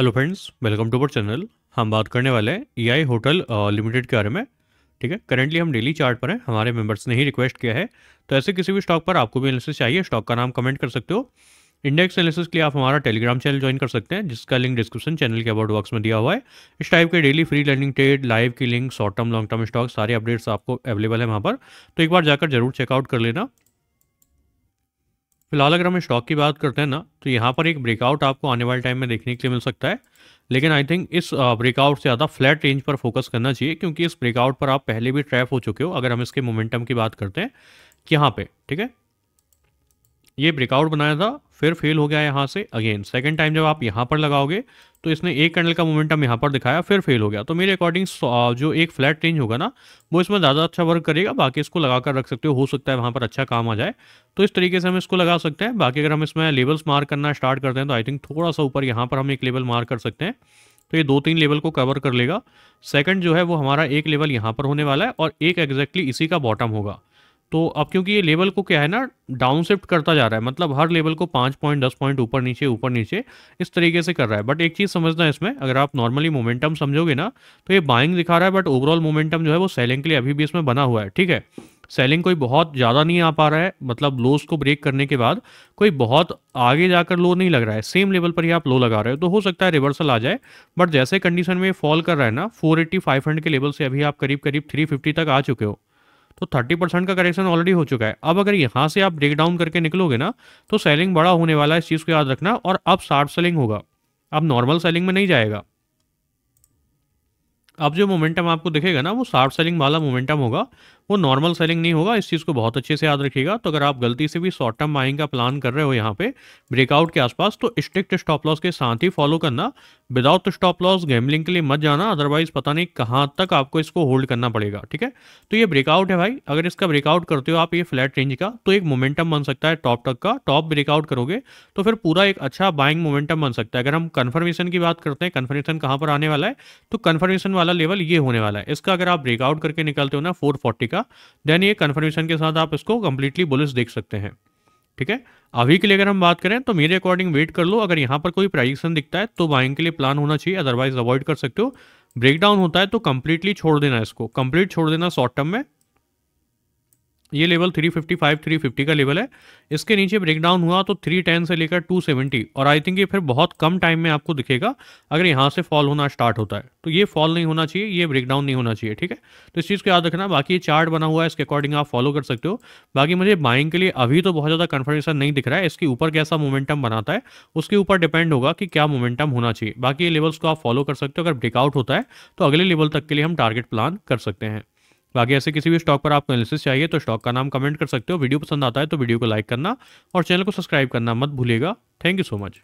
hello friends welcome to our channel हम बात करने वाले हैं ई आई होटल लिमिटेड के बारे में ठीक है करेंटली हम डेली चार्ट पर हैं हमारे मेंबर्स ने ही रिक्वेस्ट किया है तो ऐसे किसी भी स्टॉक पर आपको भी एनालिसिस चाहिए स्टॉक का नाम कमेंट कर सकते हो इंडेक्स एनालिसिस के लिए आप हमारा टेलीग्राम चैनल ज्वाइन कर सकते हैं जिसका लिंक डिस्क्रिप्शन चैनल के अबाउट बॉक्स में दिया हुआ है इस टाइप के daily free learning trade live की link short term long term stock सारे अपडेट्स आपको अवेलेबल है वहाँ पर तो एक बार जाकर जरूर चेकआउट कर लेना फिलहाल अगर हम स्टॉक की बात करते हैं ना तो यहाँ पर एक ब्रेकआउट आपको आने वाले टाइम में देखने के लिए मिल सकता है लेकिन आई थिंक इस ब्रेकआउट से ज़्यादा फ्लैट रेंज पर फोकस करना चाहिए क्योंकि इस ब्रेकआउट पर आप पहले भी ट्रैप हो चुके हो अगर हम इसके मोमेंटम की बात करते हैं यहाँ पे ठीक है ये ब्रेकआउट बनाया था फिर फेल हो गया यहाँ से अगेन सेकेंड टाइम जब आप यहाँ पर लगाओगे तो इसने एक कैंडल का मोमेंटम यहाँ पर दिखाया फिर फेल हो गया तो मेरे अकॉर्डिंग जो एक फ्लैट रेंज होगा ना वो इसमें ज़्यादा अच्छा वर्क करेगा बाकी इसको लगा कर रख सकते हो हो सकता है वहाँ पर अच्छा काम आ जाए तो इस तरीके से हम इसको लगा सकते हैं बाकी अगर हम इसमें लेवल्स मार्क करना स्टार्ट करते हैं तो आई थिंक थोड़ा सा ऊपर यहाँ पर हम एक लेवल मार्क कर सकते हैं तो ये दो तीन लेवल को कवर कर लेगा सेकंड जो है वो हमारा एक लेवल यहाँ पर होने वाला है और एक एग्जैक्टली इसी का बॉटम होगा तो अब क्योंकि ये लेवल को क्या है ना डाउन शिफ्ट करता जा रहा है मतलब हर लेवल को पाँच पॉइंट दस पॉइंट ऊपर नीचे ऊपर नीचे इस तरीके से कर रहा है बट एक चीज़ समझना है इसमें अगर आप नॉर्मली मोमेंटम समझोगे ना तो ये बाइंग दिखा रहा है बट ओवरऑल मोमेंटम जो है वो सेलिंग के लिए अभी भी इसमें बना हुआ है ठीक है सेलिंग कोई बहुत ज़्यादा नहीं आ पा रहा है मतलब लोस को ब्रेक करने के बाद कोई बहुत आगे जाकर लो नहीं लग रहा है सेम लेवल पर ही आप लो लगा रहे हो तो हो सकता है रिवर्सल आ जाए बट जैसे कंडीशन में फॉल कर रहा है ना 480 एट्टी के लेवल से अभी आप करीब करीब 350 तक आ चुके हो तो थर्टी परसेंट का करेक्शन ऑलरेडी हो चुका है अब अगर यहाँ से आप ब्रेक डाउन करके निकलोगे ना तो सेलिंग बड़ा होने वाला है इस चीज़ को याद रखना और अब शार्प सेलिंग होगा अब नॉर्मल सेलिंग में नहीं जाएगा अब जो मोमेंटम आपको दिखेगा ना वो शार्प सेलिंग वाला मोमेंटम होगा वो नॉर्मल सेलिंग नहीं होगा इस चीज़ को बहुत अच्छे से याद रखिएगा तो अगर आप गलती से भी शॉर्ट टर्म बाइंग का प्लान कर रहे हो यहाँ पे ब्रेकआउट के आसपास तो स्ट्रिक्ट स्टॉप लॉस के साथ ही फॉलो करना विदाउट स्टॉप लॉस गेमलिंग के लिए मत जाना अदरवाइज पता नहीं कहाँ तक आपको इसको होल्ड करना पड़ेगा ठीक है तो ये ब्रेकआउट है भाई अगर इसका ब्रेकआउट करते हो आप ये फ्लैट रेंज का तो एक मोमेंटम बन सकता है टॉप तक का टॉप ब्रेकआउट करोगे तो फिर पूरा एक अच्छा बाइंग मोमेंटम बन सकता है अगर हम कन्फर्मेशन की बात करते हैं कन्फर्मेशन कहाँ पर आने वाला है तो कन्फर्मेशन वाला वाला लेवल ये होने वाला है इसका अगर आप ब्रेकआउट करके निकलते हो ना 440 का देन ये कन्फर्मेशन के साथ आप इसको कंप्लीटली बुलिस देख सकते हैं ठीक है अभी के लिए अगर हम बात करें तो मेरे अकॉर्डिंग वेट कर लो अगर यहाँ पर कोई प्राइजेक्शन दिखता है तो बाइंग के लिए प्लान होना चाहिए अदरवाइज अवॉइड कर सकते हो ब्रेकडाउन होता है तो कंप्लीटली छोड़ देना इसको कंप्लीट छोड़ देना शॉर्ट टर्म में ये लेवल 355 350 का लेवल है इसके नीचे ब्रेकडाउन हुआ तो 310 से लेकर 270 और आई थिंक ये फिर बहुत कम टाइम में आपको दिखेगा अगर यहाँ से फॉल होना स्टार्ट होता है तो ये फॉल नहीं होना चाहिए ये ब्रेकडाउन नहीं होना चाहिए ठीक है तो इस चीज़ को याद रखना बाकी ये चार्ट बना हुआ है इसके अकॉर्डिंग आप फॉलो कर सकते हो बाकी मुझे बाइंग के लिए अभी तो बहुत ज़्यादा कन्फर्मेशन नहीं दिख रहा है इसके ऊपर कैसा मोमेंटम बनाता है उसके ऊपर डिपेंड होगा कि क्या मोमेंटम होना चाहिए बाकी ये लेवल्स को आप फॉलो कर सकते हो अगर ब्रेकआउट होता है तो अगले लेवल तक के लिए हम टारगेट प्लान कर सकते हैं बाकी ऐसे किसी भी स्टॉक पर आपको एनालिसिस चाहिए तो स्टॉक का नाम कमेंट कर सकते हो वीडियो पसंद आता है तो वीडियो को लाइक करना और चैनल को सब्सक्राइब करना मत भूलिएगा थैंक यू सो मच